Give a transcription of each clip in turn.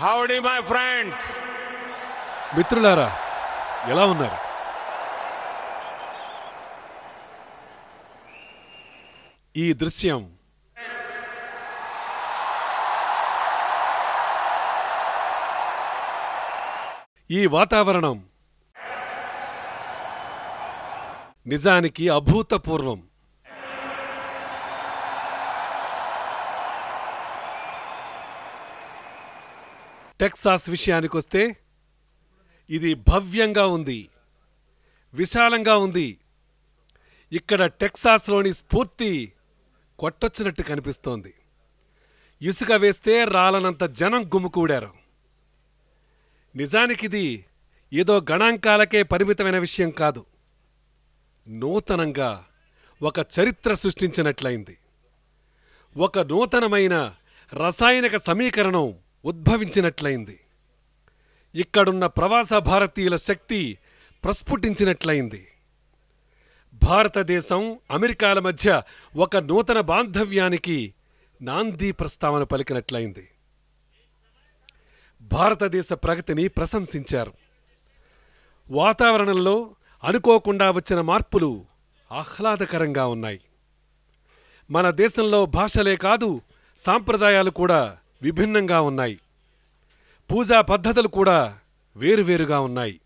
హౌడీ my friends మిత్రులారా ఎలా ఉన్నారు ఈ దృశ్యం ఈ వాతావరణం నిజానికి అభూతపూర్వం టెక్సాస్ విషయానికి వస్తే ఇది భవ్యంగా ఉంది విశాలంగా ఉంది ఇక్కడ టెక్సాస్లోని స్ఫూర్తి కొట్టొచ్చినట్టు కనిపిస్తోంది ఇసుక వేస్తే రాలనంత జనం గుమ్ముకూడారు ఇది ఏదో గణాంకాలకే పరిమితమైన విషయం కాదు నూతనంగా ఒక చరిత్ర సృష్టించినట్లయింది ఒక నూతనమైన రసాయనిక సమీకరణం ఉద్భవించినట్లయింది ఇక్కడున్న ప్రవాస భారతీయుల శక్తి ప్రస్ఫుటించినట్లయింది భారతదేశం అమెరికాల మధ్య ఒక నూతన బాంధవ్యానికి నాంది ప్రస్తావన పలికినట్లయింది భారతదేశ ప్రగతిని ప్రశంసించారు వాతావరణంలో అనుకోకుండా వచ్చిన మార్పులు ఆహ్లాదకరంగా ఉన్నాయి మన దేశంలో భాషలే కాదు సాంప్రదాయాలు కూడా విభిన్నంగా ఉన్నాయి పూజా పద్ధతులు కూడా వేరువేరుగా ఉన్నాయి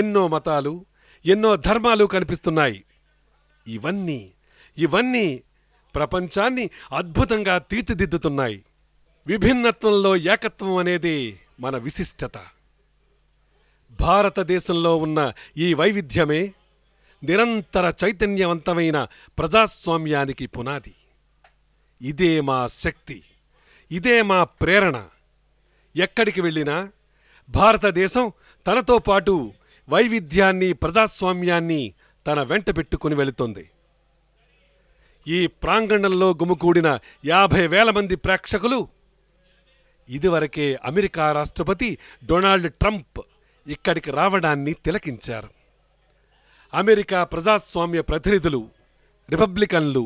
ఎన్నో మతాలు ఎన్నో ధర్మాలు కనిపిస్తున్నాయి ఇవన్నీ ఇవన్నీ ప్రపంచాన్ని అద్భుతంగా తీర్చిదిద్దుతున్నాయి విభిన్నత్వంలో ఏకత్వం అనేది మన విశిష్టత భారతదేశంలో ఉన్న ఈ వైవిధ్యమే నిరంతర చైతన్యవంతమైన ప్రజాస్వామ్యానికి పునాది ఇదే మా శక్తి ఇదే మా ప్రేరణ ఎక్కడికి వెళ్ళినా భారతదేశం తనతో పాటు వైవిధ్యాన్ని ప్రజాస్వామ్యాన్ని తన వెంట పెట్టుకుని వెళుతోంది ఈ ప్రాంగణంలో గుమికూడిన యాభై వేల మంది ప్రేక్షకులు ఇదివరకే అమెరికా రాష్ట్రపతి డొనాల్డ్ ట్రంప్ ఇక్కడికి రావడాన్ని తిలకించారు అమెరికా ప్రజాస్వామ్య ప్రతినిధులు రిపబ్లికన్లు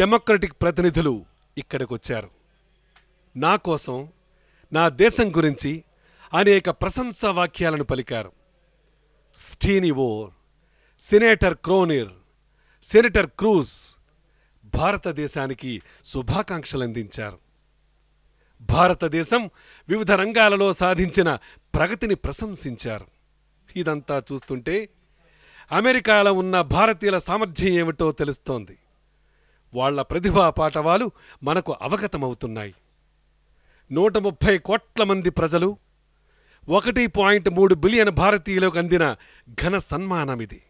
డెమోక్రటిక్ ప్రతినిధులు ఇక్కడికొచ్చారు నా కోసం నా దేశం గురించి అనేక ప్రశంసా వాక్యాలను పలికారు Steny Hoyer Senator Cornyn Senator Cruz భారతదేశానికి శుభాకాంక్షలు అందించారు భారతదేశం వివిధ రంగాలలో సాధించిన ప్రగతిని ప్రశంసించారు ఇదంతా చూస్తుంటే అమెరికాలో ఉన్న భారతీయుల సామర్థ్యం ఏమిటో తెలుస్తోంది వాళ్ల ప్రతిభా పాఠవాలు మనకు అవగతమవుతున్నాయి నూట ముప్పై కోట్ల మంది ప్రజలు ఒకటి పాయింట్ మూడు బిలియన్ భారతీయులకు అందిన ఘన సన్మానం ఇది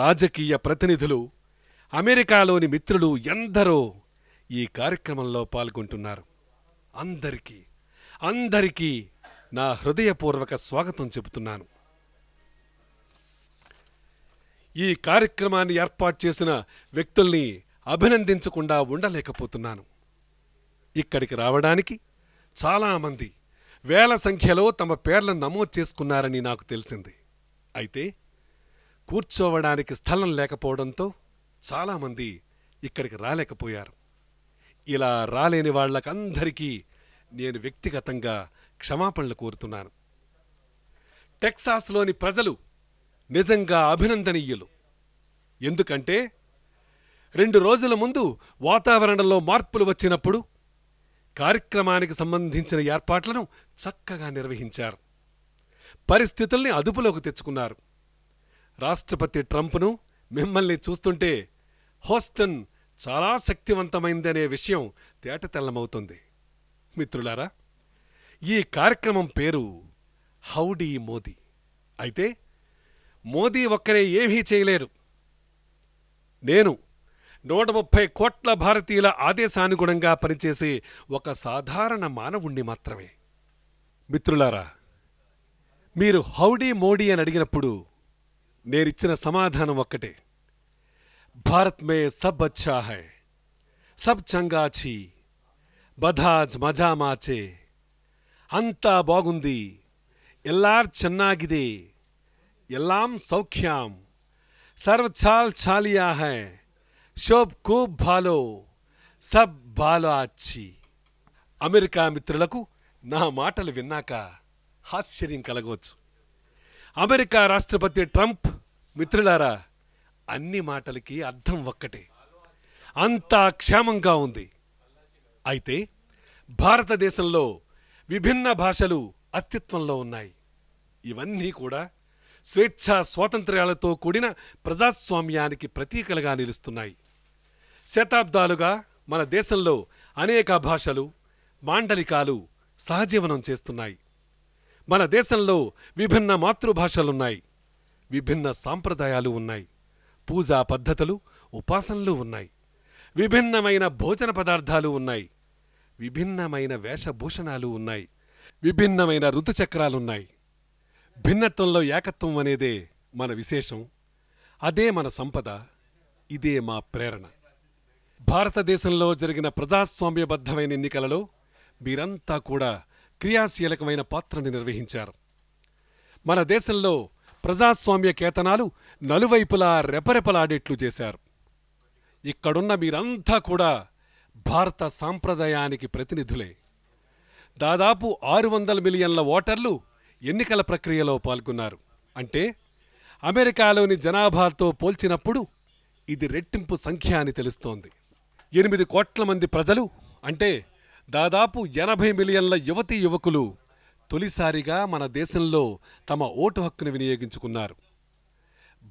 రాజకీయ ప్రతినిధులు అమెరికాలోని మిత్రులు ఎందరో ఈ కార్యక్రమంలో పాల్గొంటున్నారు అందరికీ అందరికీ నా హృదయపూర్వక స్వాగతం చెబుతున్నాను ఈ కార్యక్రమాన్ని ఏర్పాటు చేసిన వ్యక్తుల్ని అభినందించకుండా ఉండలేకపోతున్నాను ఇక్కడికి రావడానికి చాలామంది వేల సంఖ్యలో తమ పేర్లను నమోదు చేసుకున్నారని నాకు తెలిసింది అయితే కూర్చోవడానికి స్థలం లేకపోవడంతో చాలామంది ఇక్కడికి రాలేకపోయారు ఇలా రాలేని వాళ్ళకందరికీ నేను వ్యక్తిగతంగా క్షమాపణలు కోరుతున్నాను టెక్సాస్లోని ప్రజలు నిజంగా అభినందనీయులు ఎందుకంటే రెండు రోజుల ముందు వాతావరణంలో మార్పులు వచ్చినప్పుడు కార్యక్రమానికి సంబంధించిన ఏర్పాట్లను చక్కగా నిర్వహించారు పరిస్థితుల్ని అదుపులోకి తెచ్చుకున్నారు రాష్ట్రపతి ట్రంప్ను మిమ్మల్ని చూస్తుంటే హోస్టన్ చాలా శక్తివంతమైందనే విషయం తేటతెల్లమవుతుంది మిత్రులారా ఈ కార్యక్రమం పేరు హౌడీ మోదీ అయితే మోదీ ఒక్కరే ఏమీ చేయలేరు నేను నూట ముప్పై కోట్ల భారతీయుల ఆదేశానుగుణంగా పనిచేసే ఒక సాధారణ మానవుణ్ణి మాత్రమే మిత్రులారా మీరు హౌడీ మోడీ అని అడిగినప్పుడు నేనిచ్చిన సమాధానం ఒక్కటే భారత్ మే సబ్ అచ్చా హై సబ్ చంగాచి బధాజ్ మజామాచే అంతా బాగుంది ఎల్లార్ చెన్నాగిదే எல்லாம் సర్వచాల్ சர்வச்சால் சாலியாக షోబ్ కూబ్ భాలో సబ్ భాలో ఆచ్చి అమెరికా మిత్రులకు నా మాటలు విన్నాక ఆశ్చర్యం కలగవచ్చు అమెరికా రాష్ట్రపతి ట్రంప్ మిత్రులారా అన్ని మాటలకి అర్థం ఒక్కటే అంతా క్షేమంగా ఉంది అయితే భారతదేశంలో విభిన్న భాషలు అస్తిత్వంలో ఉన్నాయి ఇవన్నీ కూడా స్వేచ్ఛ స్వాతంత్ర్యాలతో కూడిన ప్రజాస్వామ్యానికి ప్రతీకలుగా నిలుస్తున్నాయి శతాబ్దాలుగా మన దేశంలో అనేక భాషలు మాండలికాలు సహజీవనం చేస్తున్నాయి మన దేశంలో విభిన్న మాతృభాషలున్నాయి విభిన్న సాంప్రదాయాలు ఉన్నాయి పూజా పద్ధతులు ఉపాసనలు ఉన్నాయి విభిన్నమైన భోజన పదార్థాలు ఉన్నాయి విభిన్నమైన వేషభూషణాలు ఉన్నాయి విభిన్నమైన ఋతుచక్రాలున్నాయి భిన్నత్వంలో ఏకత్వం అనేదే మన విశేషం అదే మన సంపద ఇదే మా ప్రేరణ భారతదేశంలో జరిగిన ప్రజాస్వామ్యబద్ధమైన ఎన్నికలలో మీరంతా కూడా క్రియాశీలకమైన పాత్రని నిర్వహించారు మన దేశంలో ప్రజాస్వామ్య కేతనాలు నలువైపులా రెపరెపలాడేట్లు చేశారు ఇక్కడున్న మీరంతా కూడా భారత సాంప్రదాయానికి ప్రతినిధులే దాదాపు ఆరు వందల మిలియన్ల ఓటర్లు ఎన్నికల ప్రక్రియలో పాల్గొన్నారు అంటే అమెరికాలోని జనాభాతో పోల్చినప్పుడు ఇది రెట్టింపు సంఖ్య అని తెలుస్తోంది ఎనిమిది కోట్ల మంది ప్రజలు అంటే దాదాపు ఎనభై మిలియన్ల యువతీ యువకులు తొలిసారిగా మన దేశంలో తమ ఓటు హక్కును వినియోగించుకున్నారు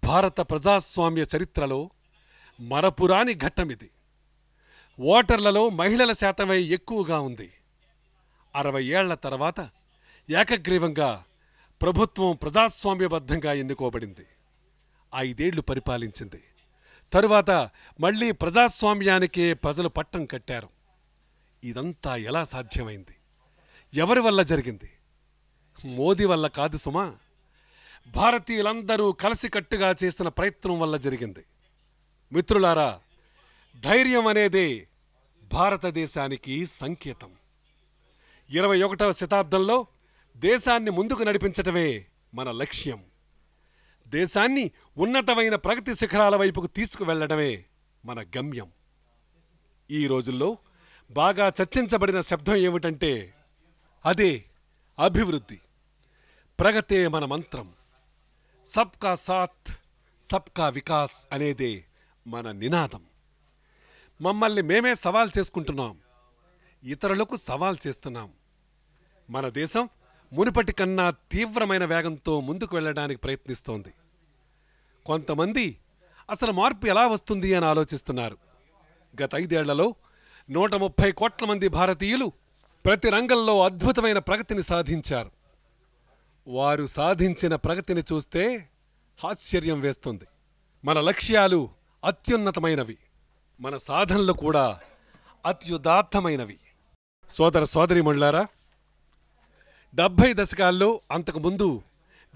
భారత ప్రజాస్వామ్య చరిత్రలో మరపురాని ఘట్టం ఇది ఓటర్లలో మహిళల శాతమై ఎక్కువగా ఉంది అరవై ఏళ్ల తర్వాత ఏకగ్రీవంగా ప్రభుత్వం ప్రజాస్వామ్యబద్ధంగా ఎన్నుకోబడింది ఐదేళ్లు పరిపాలించింది తరువాత మళ్ళీ ప్రజాస్వామ్యానికే ప్రజలు పట్టం కట్టారు ఇదంతా ఎలా సాధ్యమైంది ఎవరి వల్ల జరిగింది మోదీ వల్ల కాదు సుమా భారతీయులందరూ కలిసికట్టుగా చేసిన ప్రయత్నం వల్ల జరిగింది మిత్రులారా ధైర్యం అనేది భారతదేశానికి సంకేతం ఇరవై ఒకటవ శతాబ్దంలో దేశాన్ని ముందుకు నడిపించటమే మన లక్ష్యం దేశాన్ని ఉన్నతమైన ప్రగతి శిఖరాల వైపుకు తీసుకువెళ్లడమే మన గమ్యం ఈ రోజుల్లో బాగా చర్చించబడిన శబ్దం ఏమిటంటే అదే అభివృద్ధి ప్రగతే మన మంత్రం సబ్కా సాత్ సబ్కా వికాస్ అనేదే మన నినాదం మమ్మల్ని మేమే సవాల్ చేసుకుంటున్నాం ఇతరులకు సవాల్ చేస్తున్నాం మన దేశం మునుపటి కన్నా తీవ్రమైన వేగంతో ముందుకు వెళ్ళడానికి ప్రయత్నిస్తోంది కొంతమంది అసలు మార్పు ఎలా వస్తుంది అని ఆలోచిస్తున్నారు గత ఐదేళ్లలో నూట ముప్పై కోట్ల మంది భారతీయులు ప్రతి రంగంలో అద్భుతమైన ప్రగతిని సాధించారు వారు సాధించిన ప్రగతిని చూస్తే ఆశ్చర్యం వేస్తుంది మన లక్ష్యాలు అత్యున్నతమైనవి మన సాధనలు కూడా అత్యుదాత్తమైనవి సోదర సోదరిమణులారా డెబ్భై దశకాల్లో అంతకుముందు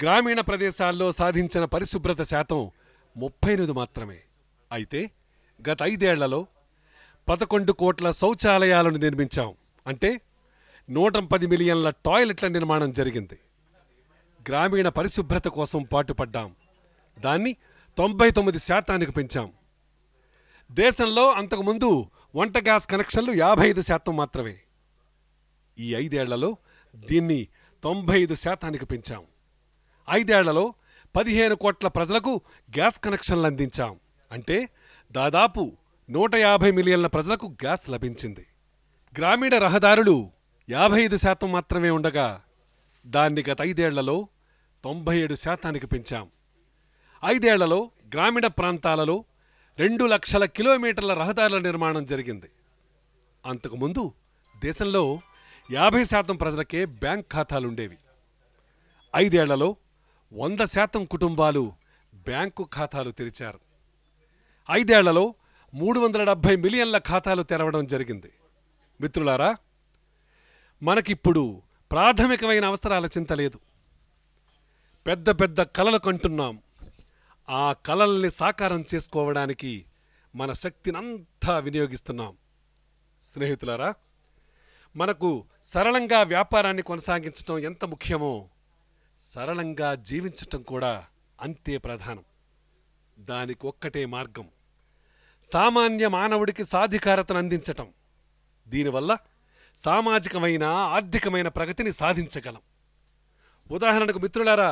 గ్రామీణ ప్రదేశాల్లో సాధించిన పరిశుభ్రత శాతం ముప్పై ఎనిమిది మాత్రమే అయితే గత ఐదేళ్లలో పదకొండు కోట్ల శౌచాలయాలను నిర్మించాం అంటే నూట పది మిలియన్ల టాయిలెట్ల నిర్మాణం జరిగింది గ్రామీణ పరిశుభ్రత కోసం పాటుపడ్డాం దాన్ని తొంభై తొమ్మిది శాతానికి పెంచాం దేశంలో అంతకుముందు వంట గ్యాస్ కనెక్షన్లు యాభై ఐదు శాతం మాత్రమే ఈ ఐదేళ్లలో దీన్ని తొంభై ఐదు శాతానికి పెంచాం ఐదేళ్లలో పదిహేను కోట్ల ప్రజలకు గ్యాస్ కనెక్షన్లు అందించాం అంటే దాదాపు నూట యాభై మిలియన్ల ప్రజలకు గ్యాస్ లభించింది గ్రామీణ రహదారులు యాభై ఐదు శాతం మాత్రమే ఉండగా దాన్ని గత ఐదేళ్లలో తొంభై ఏడు శాతానికి పెంచాం ఐదేళ్లలో గ్రామీణ ప్రాంతాలలో రెండు లక్షల కిలోమీటర్ల రహదారుల నిర్మాణం జరిగింది అంతకుముందు దేశంలో యాభై శాతం ప్రజలకే బ్యాంక్ ఖాతాలుండేవి ఐదేళ్లలో వంద శాతం కుటుంబాలు బ్యాంకు ఖాతాలు తెరిచారు ఐదేళ్లలో మూడు వందల డెబ్భై మిలియన్ల ఖాతాలు తెరవడం జరిగింది మిత్రులారా మనకిప్పుడు ప్రాథమికమైన అవసరాల చింత లేదు పెద్ద పెద్ద కలలు కంటున్నాం ఆ కలల్ని సాకారం చేసుకోవడానికి మన శక్తినంతా వినియోగిస్తున్నాం స్నేహితులారా మనకు సరళంగా వ్యాపారాన్ని కొనసాగించడం ఎంత ముఖ్యమో సరళంగా జీవించటం కూడా అంతే ప్రధానం దానికి ఒక్కటే మార్గం సామాన్య మానవుడికి సాధికారతను అందించటం దీనివల్ల సామాజికమైన ఆర్థికమైన ప్రగతిని సాధించగలం ఉదాహరణకు మిత్రులారా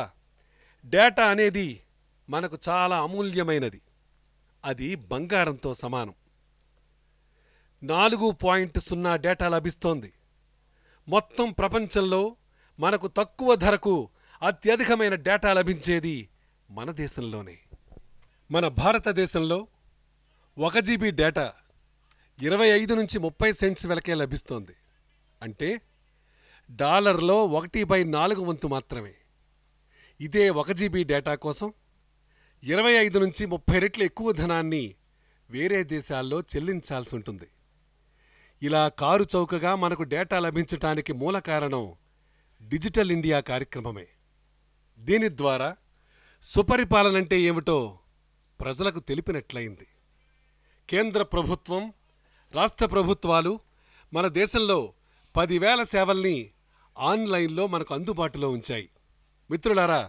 డేటా అనేది మనకు చాలా అమూల్యమైనది అది బంగారంతో సమానం నాలుగు పాయింట్ సున్నా డేటా లభిస్తోంది మొత్తం ప్రపంచంలో మనకు తక్కువ ధరకు అత్యధికమైన డేటా లభించేది మన దేశంలోనే మన భారతదేశంలో ఒక జీబీ డేటా ఇరవై ఐదు నుంచి ముప్పై సెంట్స్ వెలకే లభిస్తోంది అంటే డాలర్లో ఒకటి బై నాలుగు వంతు మాత్రమే ఇదే ఒక జీబీ డేటా కోసం ఇరవై ఐదు నుంచి ముప్పై రెట్లు ఎక్కువ ధనాన్ని వేరే దేశాల్లో చెల్లించాల్సి ఉంటుంది ఇలా కారు చౌకగా మనకు డేటా లభించటానికి మూల కారణం డిజిటల్ ఇండియా కార్యక్రమమే దీని ద్వారా సుపరిపాలన అంటే ఏమిటో ప్రజలకు తెలిపినట్లయింది కేంద్ర ప్రభుత్వం రాష్ట్ర ప్రభుత్వాలు మన దేశంలో పదివేల సేవల్ని ఆన్లైన్లో మనకు అందుబాటులో ఉంచాయి మిత్రులారా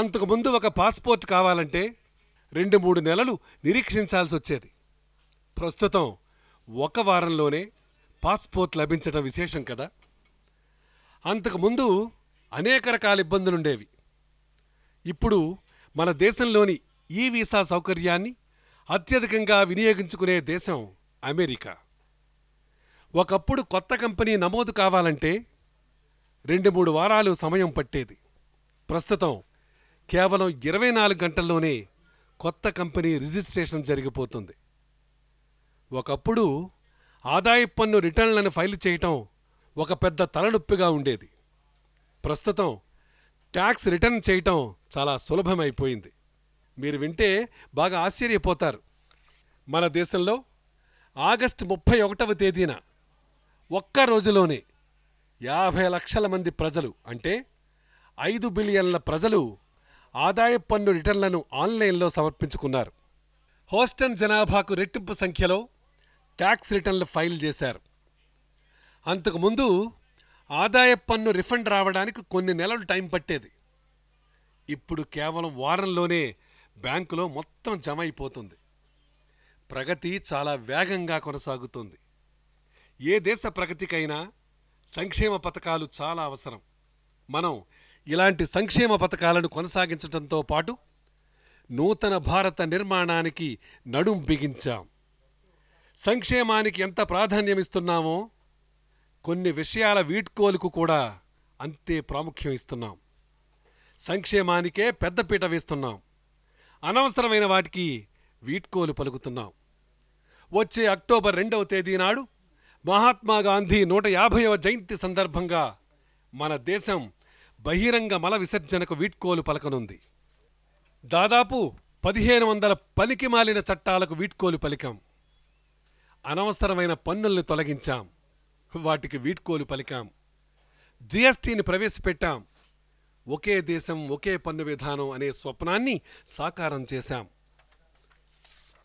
అంతకుముందు ఒక పాస్పోర్ట్ కావాలంటే రెండు మూడు నెలలు నిరీక్షించాల్సి వచ్చేది ప్రస్తుతం ఒక వారంలోనే పాస్పోర్ట్ లభించడం విశేషం కదా అంతకుముందు అనేక రకాల ఇబ్బందులుండేవి ఇప్పుడు మన దేశంలోని ఈ వీసా సౌకర్యాన్ని అత్యధికంగా వినియోగించుకునే దేశం అమెరికా ఒకప్పుడు కొత్త కంపెనీ నమోదు కావాలంటే రెండు మూడు వారాలు సమయం పట్టేది ప్రస్తుతం కేవలం ఇరవై నాలుగు గంటల్లోనే కొత్త కంపెనీ రిజిస్ట్రేషన్ జరిగిపోతుంది ఒకప్పుడు ఆదాయపు పన్ను రిటర్న్లను ఫైల్ చేయటం ఒక పెద్ద తలనొప్పిగా ఉండేది ప్రస్తుతం ట్యాక్స్ రిటర్న్ చేయటం చాలా సులభమైపోయింది మీరు వింటే బాగా ఆశ్చర్యపోతారు మన దేశంలో ఆగస్టు ముప్పై ఒకటవ తేదీన ఒక్క రోజులోనే యాభై లక్షల మంది ప్రజలు అంటే ఐదు బిలియన్ల ప్రజలు ఆదాయ పన్ను రిటర్న్లను ఆన్లైన్లో సమర్పించుకున్నారు హోస్టన్ జనాభాకు రెట్టింపు సంఖ్యలో ట్యాక్స్ రిటర్న్లు ఫైల్ చేశారు అంతకుముందు ఆదాయ పన్ను రిఫండ్ రావడానికి కొన్ని నెలలు టైం పట్టేది ఇప్పుడు కేవలం వారంలోనే బ్యాంకులో మొత్తం జమ అయిపోతుంది ప్రగతి చాలా వేగంగా కొనసాగుతుంది ఏ దేశ ప్రగతికైనా సంక్షేమ పథకాలు చాలా అవసరం మనం ఇలాంటి సంక్షేమ పథకాలను కొనసాగించడంతో పాటు నూతన భారత నిర్మాణానికి నడుం బిగించాం సంక్షేమానికి ఎంత ప్రాధాన్యం ఇస్తున్నామో కొన్ని విషయాల వీడ్కోలుకు కూడా అంతే ప్రాముఖ్యం ఇస్తున్నాం సంక్షేమానికే పెద్దపీట వేస్తున్నాం అనవసరమైన వాటికి వీడ్కోలు పలుకుతున్నాం వచ్చే అక్టోబర్ రెండవ తేదీ నాడు మహాత్మాగాంధీ నూట యాభైవ జయంతి సందర్భంగా మన దేశం బహిరంగ మల విసర్జనకు వీడ్కోలు పలకనుంది దాదాపు పదిహేను వందల పలికి మాలిన చట్టాలకు వీడ్కోలు పలికాం అనవసరమైన పన్నుల్ని తొలగించాం వాటికి వీడ్కోలు పలికాం జిఎస్టీని ప్రవేశపెట్టాం ఒకే దేశం ఒకే పన్ను విధానం అనే స్వప్నాన్ని సాకారం చేశాం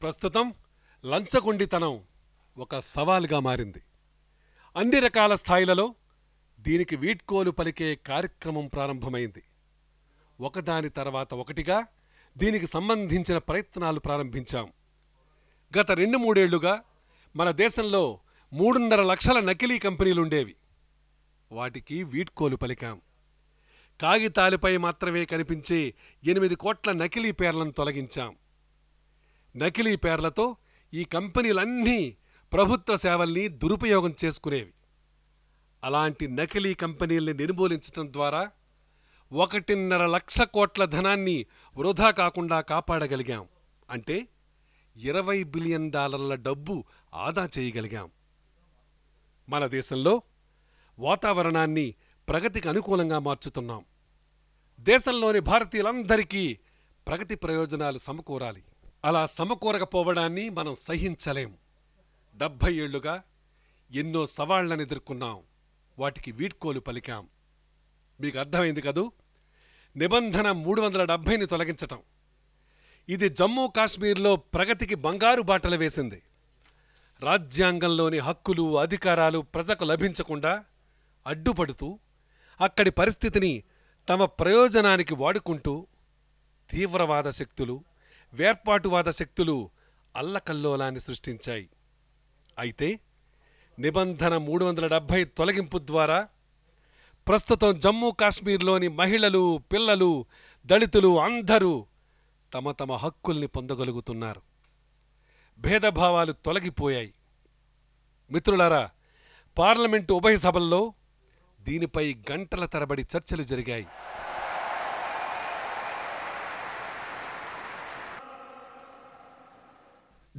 ప్రస్తుతం లంచగొండితనం ఒక సవాల్గా మారింది అన్ని రకాల స్థాయిలలో దీనికి వీడ్కోలు పలికే కార్యక్రమం ప్రారంభమైంది ఒకదాని తర్వాత ఒకటిగా దీనికి సంబంధించిన ప్రయత్నాలు ప్రారంభించాం గత రెండు మూడేళ్లుగా మన దేశంలో మూడున్నర లక్షల నకిలీ కంపెనీలుండేవి వాటికి వీడ్కోలు పలికాం కాగితాలపై మాత్రమే కనిపించే ఎనిమిది కోట్ల నకిలీ పేర్లను తొలగించాం నకిలీ పేర్లతో ఈ కంపెనీలన్నీ ప్రభుత్వ సేవల్ని దురుపయోగం చేసుకునేవి అలాంటి నకిలీ కంపెనీల్ని నిర్మూలించడం ద్వారా ఒకటిన్నర లక్ష కోట్ల ధనాన్ని వృధా కాకుండా కాపాడగలిగాం అంటే ఇరవై బిలియన్ డాలర్ల డబ్బు ఆదా చేయగలిగాం మన దేశంలో వాతావరణాన్ని ప్రగతికి అనుకూలంగా మార్చుతున్నాం దేశంలోని భారతీయులందరికీ ప్రగతి ప్రయోజనాలు సమకూరాలి అలా సమకూరకపోవడాన్ని మనం సహించలేం డెబ్భై ఏళ్లుగా ఎన్నో సవాళ్లను ఎదుర్కొన్నాం వాటికి వీడ్కోలు పలికాం మీకు అర్థమైంది కదూ నిబంధన మూడు వందల డెబ్భైని తొలగించటం ఇది జమ్మూ కాశ్మీర్లో ప్రగతికి బంగారు బాటలు వేసింది రాజ్యాంగంలోని హక్కులు అధికారాలు ప్రజకు లభించకుండా అడ్డుపడుతూ అక్కడి పరిస్థితిని తమ ప్రయోజనానికి వాడుకుంటూ తీవ్రవాద శక్తులు వేర్పాటువాద శక్తులు అల్లకల్లోలాన్ని సృష్టించాయి అయితే నిబంధన మూడు వందల డెబ్భై తొలగింపు ద్వారా ప్రస్తుతం జమ్మూ కాశ్మీర్లోని మహిళలు పిల్లలు దళితులు అందరూ తమ తమ హక్కుల్ని పొందగలుగుతున్నారు భేదభావాలు తొలగిపోయాయి మిత్రులారా పార్లమెంటు ఉభయ సభల్లో దీనిపై గంటల తరబడి చర్చలు జరిగాయి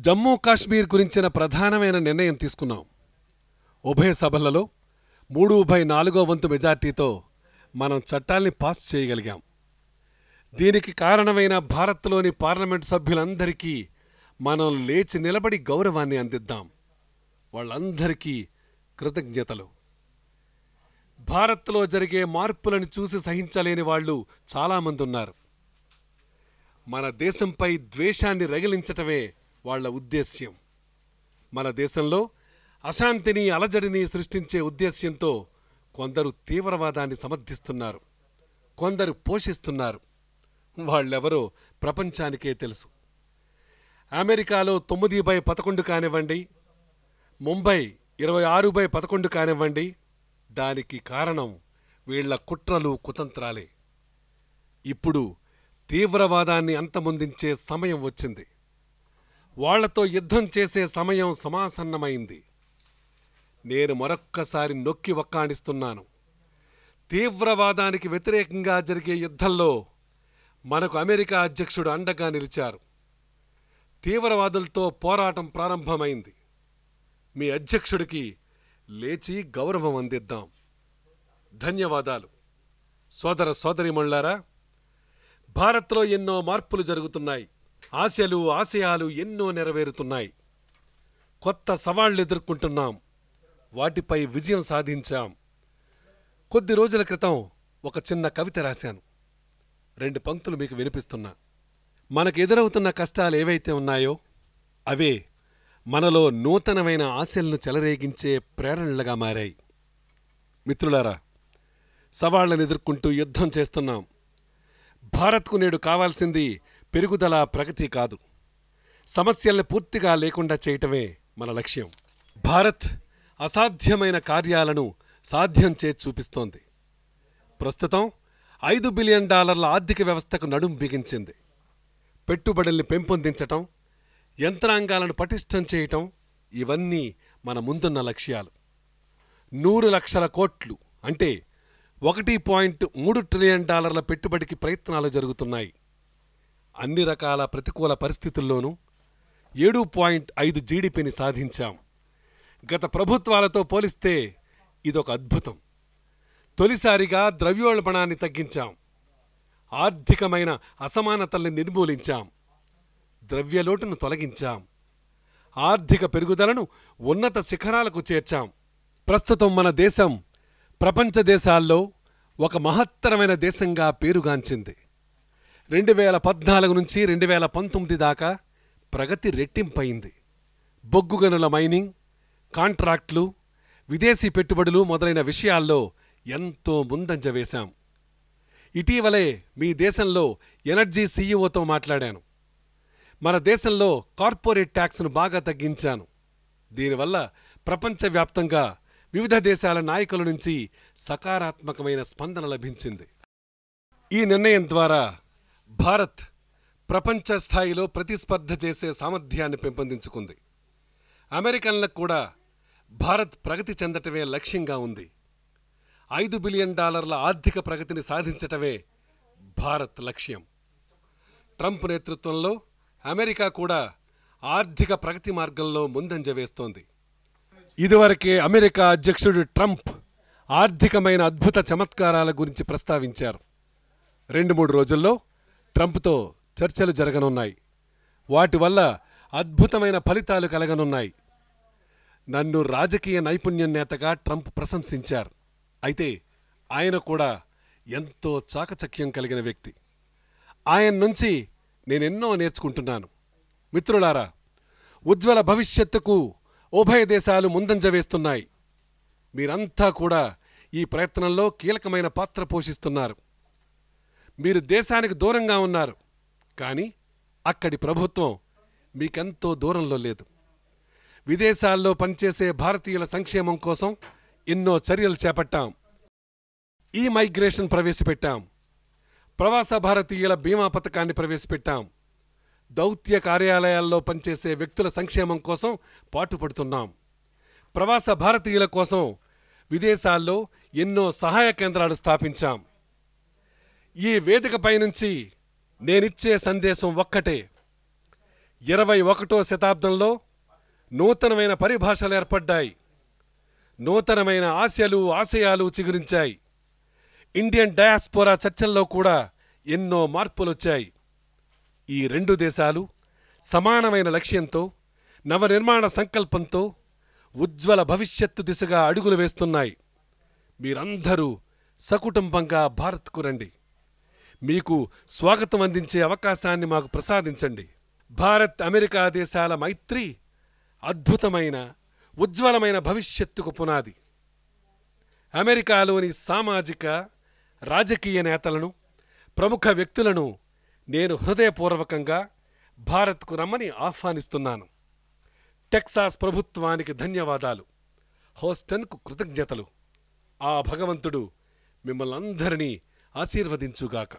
జమ్మూ కాశ్మీర్ గురించిన ప్రధానమైన నిర్ణయం తీసుకున్నాం ఉభయ సభలలో మూడు బై నాలుగో వంతు మెజార్టీతో మనం చట్టాల్ని పాస్ చేయగలిగాం దీనికి కారణమైన భారత్లోని పార్లమెంట్ సభ్యులందరికీ మనం లేచి నిలబడి గౌరవాన్ని అందిద్దాం వాళ్ళందరికీ కృతజ్ఞతలు భారత్లో జరిగే మార్పులను చూసి సహించలేని వాళ్ళు చాలామంది ఉన్నారు మన దేశంపై ద్వేషాన్ని రగిలించటమే వాళ్ల ఉద్దేశ్యం మన దేశంలో అశాంతిని అలజడిని సృష్టించే ఉద్దేశ్యంతో కొందరు తీవ్రవాదాన్ని సమర్థిస్తున్నారు కొందరు పోషిస్తున్నారు వాళ్ళెవరో ప్రపంచానికే తెలుసు అమెరికాలో తొమ్మిది బై పదకొండు కానివ్వండి ముంబై ఇరవై ఆరు బై పదకొండు కానివ్వండి దానికి కారణం వీళ్ల కుట్రలు కుతంత్రాలే ఇప్పుడు తీవ్రవాదాన్ని అంతమొందించే సమయం వచ్చింది వాళ్లతో యుద్ధం చేసే సమయం సమాసన్నమైంది నేను మరొక్కసారి నొక్కి ఒక్కాణిస్తున్నాను తీవ్రవాదానికి వ్యతిరేకంగా జరిగే యుద్ధంలో మనకు అమెరికా అధ్యక్షుడు అండగా నిలిచారు తీవ్రవాదులతో పోరాటం ప్రారంభమైంది మీ అధ్యక్షుడికి లేచి గౌరవం అందిద్దాం ధన్యవాదాలు సోదర సోదరిమణులారా భారత్లో ఎన్నో మార్పులు జరుగుతున్నాయి ఆశలు ఆశయాలు ఎన్నో నెరవేరుతున్నాయి కొత్త సవాళ్లు ఎదుర్కొంటున్నాం వాటిపై విజయం సాధించాం కొద్ది రోజుల క్రితం ఒక చిన్న కవిత రాశాను రెండు పంక్తులు మీకు వినిపిస్తున్నా మనకు ఎదురవుతున్న కష్టాలు ఏవైతే ఉన్నాయో అవే మనలో నూతనమైన ఆశలను చెలరేగించే ప్రేరణలుగా మారాయి మిత్రులారా సవాళ్లను ఎదుర్కొంటూ యుద్ధం చేస్తున్నాం భారత్కు నేడు కావాల్సింది పెరుగుదల ప్రగతి కాదు సమస్యల్ని పూర్తిగా లేకుండా చేయటమే మన లక్ష్యం భారత్ అసాధ్యమైన కార్యాలను సాధ్యం చేసి చూపిస్తోంది ప్రస్తుతం ఐదు బిలియన్ డాలర్ల ఆర్థిక వ్యవస్థకు నడుం బిగించింది పెట్టుబడుల్ని పెంపొందించటం యంత్రాంగాలను పటిష్టం చేయటం ఇవన్నీ మన ముందున్న లక్ష్యాలు నూరు లక్షల కోట్లు అంటే ఒకటి పాయింట్ మూడు ట్రిలియన్ డాలర్ల పెట్టుబడికి ప్రయత్నాలు జరుగుతున్నాయి అన్ని రకాల ప్రతికూల పరిస్థితుల్లోనూ ఏడు పాయింట్ ఐదు జీడిపిని సాధించాం గత ప్రభుత్వాలతో పోలిస్తే ఇదొక అద్భుతం తొలిసారిగా ద్రవ్యోల్బణాన్ని తగ్గించాం ఆర్థికమైన అసమానతల్ని నిర్మూలించాం ద్రవ్యలోటును తొలగించాం ఆర్థిక పెరుగుదలను ఉన్నత శిఖరాలకు చేర్చాం ప్రస్తుతం మన దేశం ప్రపంచ దేశాల్లో ఒక మహత్తరమైన దేశంగా పేరుగాంచింది రెండు వేల పద్నాలుగు నుంచి రెండు వేల పంతొమ్మిది దాకా ప్రగతి రెట్టింపయింది బొగ్గుగనుల మైనింగ్ కాంట్రాక్ట్లు విదేశీ పెట్టుబడులు మొదలైన విషయాల్లో ఎంతో ముందంజ వేశాం ఇటీవలే మీ దేశంలో ఎనర్జీ సీఈఓతో మాట్లాడాను మన దేశంలో కార్పొరేట్ ట్యాక్స్ను బాగా తగ్గించాను దీనివల్ల ప్రపంచవ్యాప్తంగా వివిధ దేశాల నాయకుల నుంచి సకారాత్మకమైన స్పందన లభించింది ఈ నిర్ణయం ద్వారా భారత్ ప్రపంచ స్థాయిలో ప్రతిస్పర్ధ చేసే సామర్థ్యాన్ని పెంపొందించుకుంది అమెరికన్లకు కూడా భారత్ ప్రగతి చెందటమే లక్ష్యంగా ఉంది ఐదు బిలియన్ డాలర్ల ఆర్థిక ప్రగతిని సాధించటమే భారత్ లక్ష్యం ట్రంప్ నేతృత్వంలో అమెరికా కూడా ఆర్థిక ప్రగతి మార్గంలో ముందంజ వేస్తోంది ఇదివరకే అమెరికా అధ్యక్షుడు ట్రంప్ ఆర్థికమైన అద్భుత చమత్కారాల గురించి ప్రస్తావించారు రెండు మూడు రోజుల్లో ట్రంప్తో చర్చలు జరగనున్నాయి వాటి వల్ల అద్భుతమైన ఫలితాలు కలగనున్నాయి నన్ను రాజకీయ నైపుణ్యం నేతగా ట్రంప్ ప్రశంసించారు అయితే ఆయన కూడా ఎంతో చాకచక్యం కలిగిన వ్యక్తి ఆయన నుంచి నేనెన్నో నేర్చుకుంటున్నాను మిత్రులారా ఉజ్వల భవిష్యత్తుకు ఉభయ దేశాలు ముందంజ వేస్తున్నాయి మీరంతా కూడా ఈ ప్రయత్నంలో కీలకమైన పాత్ర పోషిస్తున్నారు మీరు దేశానికి దూరంగా ఉన్నారు కానీ అక్కడి ప్రభుత్వం మీకెంతో దూరంలో లేదు విదేశాల్లో పనిచేసే భారతీయుల సంక్షేమం కోసం ఎన్నో చర్యలు చేపట్టాం ఈ మైగ్రేషన్ ప్రవేశపెట్టాం ప్రవాస భారతీయుల బీమా పథకాన్ని ప్రవేశపెట్టాం దౌత్య కార్యాలయాల్లో పనిచేసే వ్యక్తుల సంక్షేమం కోసం పాటుపడుతున్నాం ప్రవాస భారతీయుల కోసం విదేశాల్లో ఎన్నో సహాయ కేంద్రాలు స్థాపించాం ఈ వేదికపై నుంచి నేనిచ్చే సందేశం ఒక్కటే ఇరవై ఒకటో శతాబ్దంలో నూతనమైన పరిభాషలు ఏర్పడ్డాయి నూతనమైన ఆశలు ఆశయాలు చిగురించాయి ఇండియన్ డయాస్పోరా చర్చల్లో కూడా ఎన్నో మార్పులొచ్చాయి ఈ రెండు దేశాలు సమానమైన లక్ష్యంతో నవనిర్మాణ సంకల్పంతో ఉజ్వల భవిష్యత్తు దిశగా అడుగులు వేస్తున్నాయి మీరందరూ సకుటుంబంగా భారత్కు రండి మీకు స్వాగతం అందించే అవకాశాన్ని మాకు ప్రసాదించండి భారత్ అమెరికా దేశాల మైత్రి అద్భుతమైన ఉజ్వలమైన భవిష్యత్తుకు పునాది అమెరికాలోని సామాజిక రాజకీయ నేతలను ప్రముఖ వ్యక్తులను నేను హృదయపూర్వకంగా భారత్కు రమ్మని ఆహ్వానిస్తున్నాను టెక్సాస్ ప్రభుత్వానికి ధన్యవాదాలు హోస్టన్కు కృతజ్ఞతలు ఆ భగవంతుడు మిమ్మల్ని అందరినీ ఆశీర్వదించుగాక